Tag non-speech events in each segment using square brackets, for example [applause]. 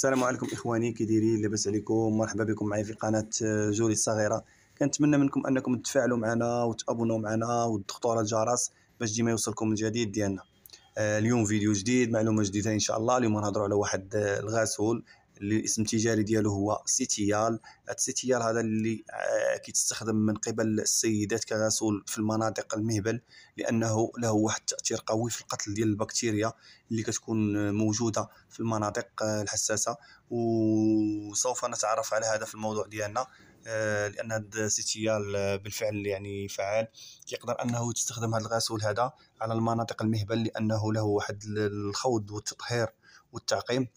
السلام عليكم اخواني كي دايرين لاباس عليكم مرحبا بكم معايا في قناه جولي الصغيره كنتمنى منكم انكم تفاعلوا معنا وتابونوا معنا وتضغطوا على الجرس باش ديما يوصلكم الجديد ديالنا آه، اليوم فيديو جديد معلومه جديده ان شاء الله اليوم نهضروا على واحد آه، الغسول الاسم التجاري ديالو هو سيتيال هاد سيتيال هذا اللي آه، كيتستخدم من قبل السيدات كغسول في المناطق المهبل لانه له واحد التاثير قوي في القتل ديال البكتيريا اللي كتكون آه، موجوده في المناطق آه، الحساسه وسوف نتعرف على هذا في الموضوع ديالنا لان هذا سيتيال بالفعل يعني فعال كيقدر انه تستخدم هذا الغسول هذا على المناطق المهبل لانه له واحد الخوض والتطهير والتعقيم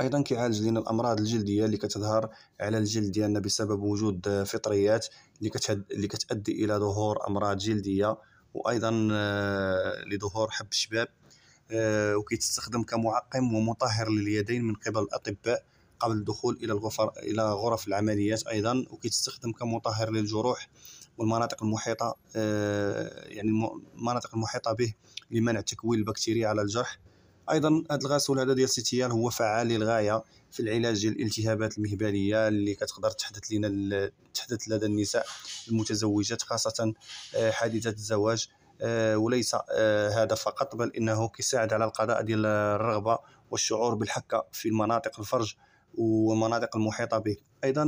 ايضا كيعالج لنا الامراض الجلديه اللي كتظهر على الجلد ديالنا بسبب وجود فطريات اللي كتهد... اللي كتؤدي الى ظهور امراض جلديه وايضا آه، لظهور حب الشباب آه، وكيتستخدم كمعقم ومطهر لليدين من قبل الاطباء قبل الدخول الى الغفر الى غرف العمليات ايضا وكيتستخدم كمطهر للجروح والمناطق المحيطه آه، يعني المناطق المحيطه به لمنع تكوين البكتيريا على الجرح ايضا هذا الغسول هذا ديال السيتيال هو فعال للغايه في العلاج ديال الالتهابات المهبليه اللي كتقدر تحدث لنا تحدث لدى النساء المتزوجات خاصه آه، حادثات الزواج آه، وليس آه، هذا فقط بل انه كيساعد على القضاء ديال الرغبه والشعور بالحكه في مناطق الفرج ومناطق المحيطه به ايضا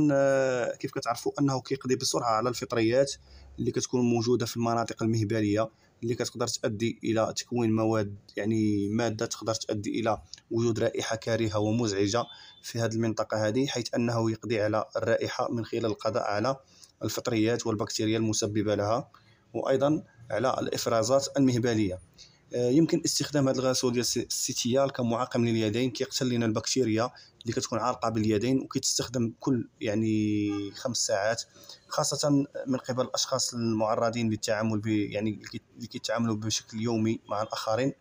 كيف كتعرفوا انه كيقضي بسرعه على الفطريات اللي كتكون موجوده في المناطق المهبليه اللي كتقدر تؤدي الى تكوين مواد يعني ماده تقدر تؤدي الى وجود رائحه كارهه ومزعجه في هذه المنطقه هذه حيث انه يقضي على الرائحه من خلال القضاء على الفطريات والبكتيريا المسببه لها وايضا على الافرازات المهبليه آه، يمكن استخدام هذا الغسول ديال السيتيال كمعقم لليدين كيقتل لنا البكتيريا اللي كتكون عالقه باليدين وكيتستخدم كل يعني خمس ساعات خاصه من قبل الاشخاص المعرضين للتعامل يعني اللي كيتعاملوا بشكل يومي مع الاخرين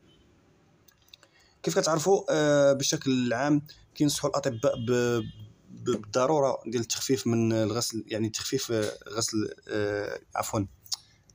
كيف كتعرفوا آه، بشكل عام كينصحوا الاطباء بالضروره ديال التخفيف من الغسل يعني تخفيف غسل آه، عفوا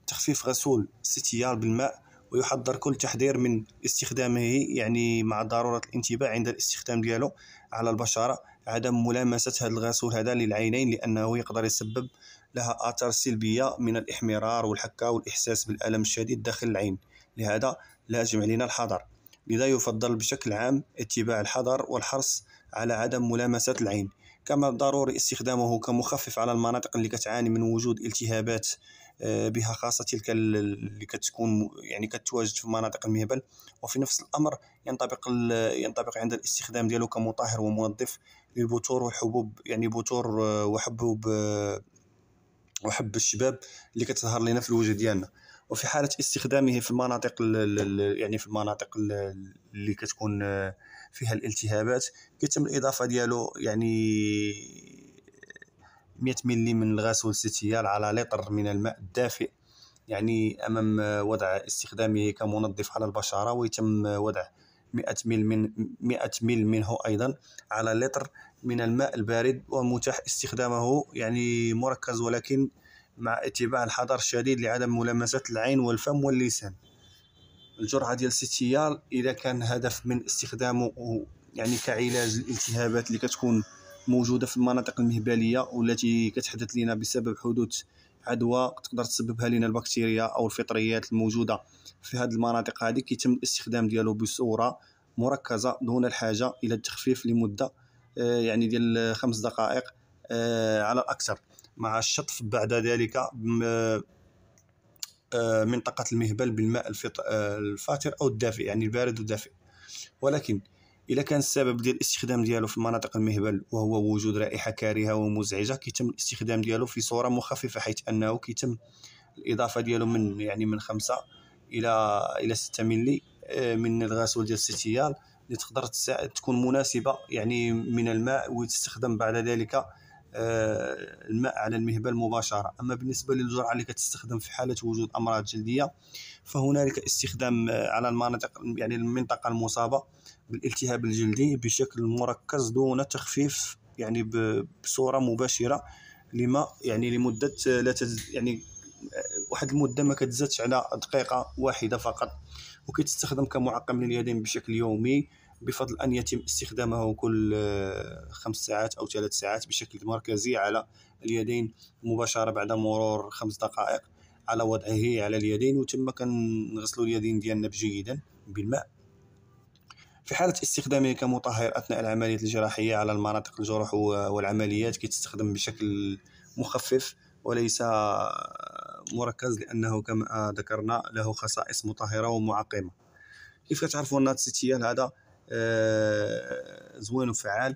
تخفيف غسول السيتيال بالماء ويحضر كل تحذير من استخدامه يعني مع ضرورة الانتباه عند الاستخدام ديالو على البشرة عدم ملامسة هذا الغسول هذا للعينين لأنه يقدر يسبب لها آثار سلبية من الإحمرار والحكة والإحساس بالألم الشديد داخل العين لهذا لازم علينا الحذر لذا يفضل بشكل عام اتباع الحذر والحرص على عدم ملامسة العين كما ضروري استخدامه كمخفف على المناطق اللي كتعاني من وجود التهابات آه، بها خاصة تلك اللي كتكون يعني كتواجد في مناطق المهبل وفي نفس الأمر ينطبق ينطبق عند الاستخدام ديالو كمطهر ومنظف للبثور وحبوب يعني بتور آه، وحبوب آه، وحب الشباب اللي كتظهر لنا في الوجه ديالنا وفي حاله استخدامه في المناطق يعني في المناطق اللي كتكون فيها الالتهابات كيتم الاضافه ديالو يعني 100 ملي من الغسول ستيال على لتر من الماء الدافئ يعني امام وضع استخدامه كمنظف على البشره ويتم وضع 100 ميل من 100 ميل منه ايضا على لتر من الماء البارد ومتاح استخدامه يعني مركز ولكن مع اتباع الحذر الشديد لعدم ملامسة العين والفم واللسان الجرعة ديال الستيال إذا كان هدف من استخدامه يعني كعلاج الالتهابات اللي كتكون موجودة في المناطق المهبلية والتي كتحدث لنا بسبب حدوث عدوى تقدر تسببها لنا البكتيريا أو الفطريات الموجودة في هذه المناطق هذه كيتم الاستخدام ديالو بصورة مركزة دون الحاجة إلى التخفيف لمدة آه، يعني ديال خمس دقائق آه، على الأكثر مع الشطف بعد ذلك آه، منطقة المهبل بالماء آه، الفاتر أو الدافئ يعني البارد والدافئ ولكن إذا كان السبب ديال الاستخدام ديالو في مناطق المهبل وهو وجود رائحة كارهة ومزعجة كيتم الاستخدام ديالو في صورة مخففة حيث أنه كيتم الإضافة ديالو من يعني من خمسة إلى إلى ستة ملي آه، من الغسول ديال الستيال اللي تقدر تكون مناسبة يعني من الماء وتستخدم بعد ذلك آه، الماء على المهبل مباشره اما بالنسبه للجرعه اللي كتستخدم في حاله وجود امراض جلديه فهنالك استخدام آه، على المناطق يعني المنطقه المصابه بالالتهاب الجلدي بشكل مركز دون تخفيف يعني بصوره مباشره لما يعني لمده آه، لا تز يعني واحد المده ما كتزادش على دقيقه واحده فقط وكيتستخدم كمعقم لليدين بشكل يومي بفضل ان يتم استخدامه كل آه، خمس ساعات او ثلاث ساعات بشكل مركزي على اليدين مباشره بعد مرور خمس دقائق على وضعه على اليدين وتم كنغسل اليدين ديالنا بجيدا بالماء في حالة استخدامه كمطهر أثناء العملية الجراحية على المناطق الجروح والعمليات كيتستخدم بشكل مخفف وليس آه، مركز لأنه كما ذكرنا له خصائص مطهرة ومعقمة كيف كتعرفوا أن السيتيال هذا آه، زوين وفعال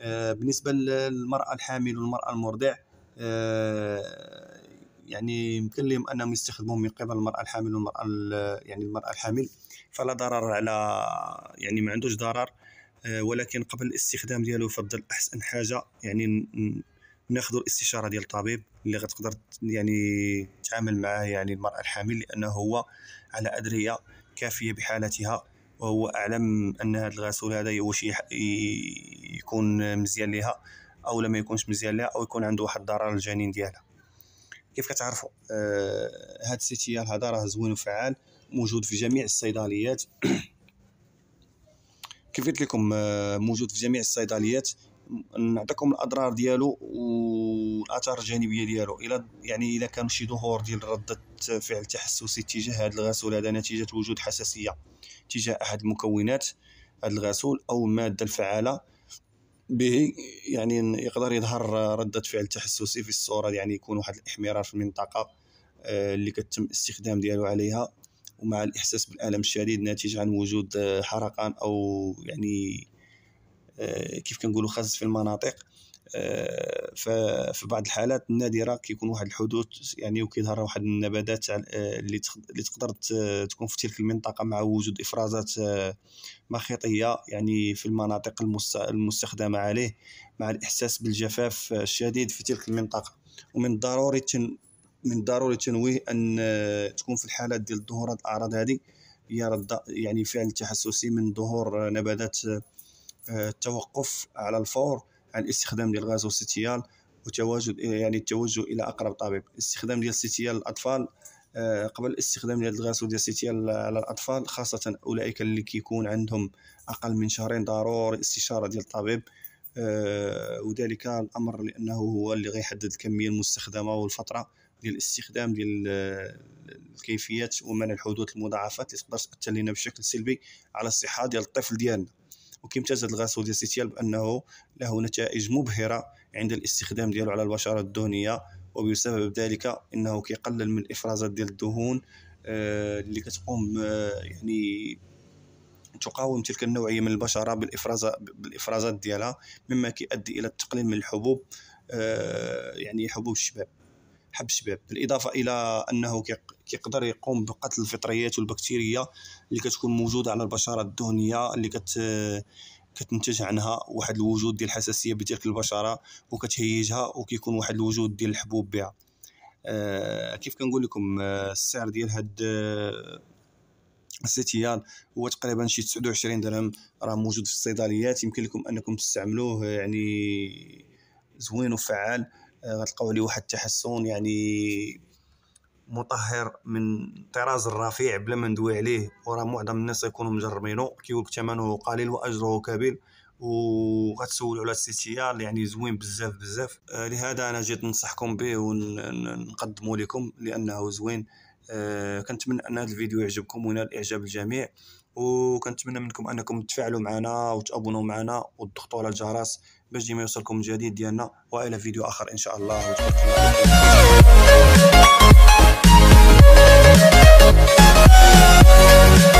آه، بالنسبه للمراه الحامل والمراه المرضع آه، يعني يمكن لهم انهم يستخدموه من قبل المراه الحامل والمراه يعني المراه الحامل فلا ضرر على يعني ما عندوش ضرر ولكن قبل الاستخدام ديالو يفضل احسن حاجه يعني ناخذ الاستشاره ديال الطبيب اللي غتقدر يعني تعامل معاه يعني المراه الحامل لانه هو على ادريه كافيه بحالتها وهو أعلم أن هذا الغسول هذا واش يكون مزيان ليها أو لما يكونش مزيان ليها أو يكون عنده واحد الضرر للجنين ديالها كيف كتعرفوا آه هذا السيتيال هذا راه زوين وفعال موجود في جميع الصيدليات [coughs] كيف قلت لكم آه، موجود في جميع الصيدليات نعطيكم الاضرار ديالو والاثار الجانبيه ديالو الا يعني اذا كان شي ظهور ديال رده فعل تحسسي تجاه هذا الغسول هذا نتيجه وجود حساسيه تجاه احد المكونات هذا الغسول او الماده الفعاله به يعني يقدر يظهر رده فعل تحسسي في الصوره يعني يكون واحد الاحمرار في المنطقه آه، اللي كتم الاستخدام ديالو عليها ومع الاحساس بالالم الشديد ناتج عن وجود آه، حرقان او يعني آه، كيف كنقولوا خز في المناطق آه، ففي بعض الحالات النادره كيكون واحد الحدوث يعني وكيظهر واحد النباتات آه، اللي تقدر تكون في تلك المنطقه مع وجود افرازات مخيطيه يعني في المناطق المستخدمه عليه مع الاحساس بالجفاف الشديد في تلك المنطقه ومن الضروري من الضروري تنويه ان تكون في الحالات ديال ظهور الاعراض هذه هي يعني فعل تحسسي من ظهور نباتات التوقف على الفور عن استخدام ديال الغاز والستيال وتواجد يعني التوجه الى اقرب طبيب استخدام ديال الستيال الاطفال آه، قبل الاستخدام ديال الغاز ديال الستيال على الاطفال خاصه اولئك اللي كيكون عندهم اقل من شهرين ضروري استشاره ديال الطبيب آه، وذلك الامر لانه هو اللي غيحدد الكميه المستخدمه والفتره ديال الاستخدام ديال آه، الكيفيات ومنع الحدوث المضاعفات اللي تقدر تاثر لنا بشكل سلبي على الصحه ديال الطفل ديالنا وكيمتاز هذا الغاز ديال سيتيال بانه له نتائج مبهره عند الاستخدام ديالو على البشره الدهنيه وبسبب ذلك انه كيقلل من الافرازات ديال الدهون آه، اللي كتقوم آه، يعني تقاوم تلك النوعيه من البشره بالافرازات بالافرازات ديالها مما كيؤدي الى التقليل من الحبوب آه، يعني حبوب الشباب حب الشباب بالاضافه الى انه كيقدر يقوم بقتل الفطريات والبكتيريا اللي كتكون موجوده على البشره الدهنيه اللي كت كتنتج عنها واحد الوجود ديال الحساسيه بتلك البشره وكتهيجها وكيكون واحد الوجود ديال الحبوب بها آه كيف كنقول لكم آه السعر ديال هاد آه هو تقريبا شي 29 درهم راه موجود في الصيدليات يمكن لكم انكم تستعملوه آه، يعني زوين وفعال آه، غتلقاو عليه واحد التحسن يعني مطهر من طراز الرفيع بلا ما ندوي عليه وراه معظم الناس يكونوا مجرمينو كيقول ثمنه قليل واجره كبير وغتسولوا على السيتيال يعني زوين بزاف بزاف آه، لهذا انا جيت ننصحكم به ونقدمه لكم لانه زوين آه، كنتمنى ان هذا الفيديو يعجبكم وينال اعجاب الجميع وكنتمنى منكم انكم تفعلوا معنا وتابونوا معنا وتضغطوا على الجرس باش ديما يوصلكم الجديد ديالنا والى فيديو اخر ان شاء الله الله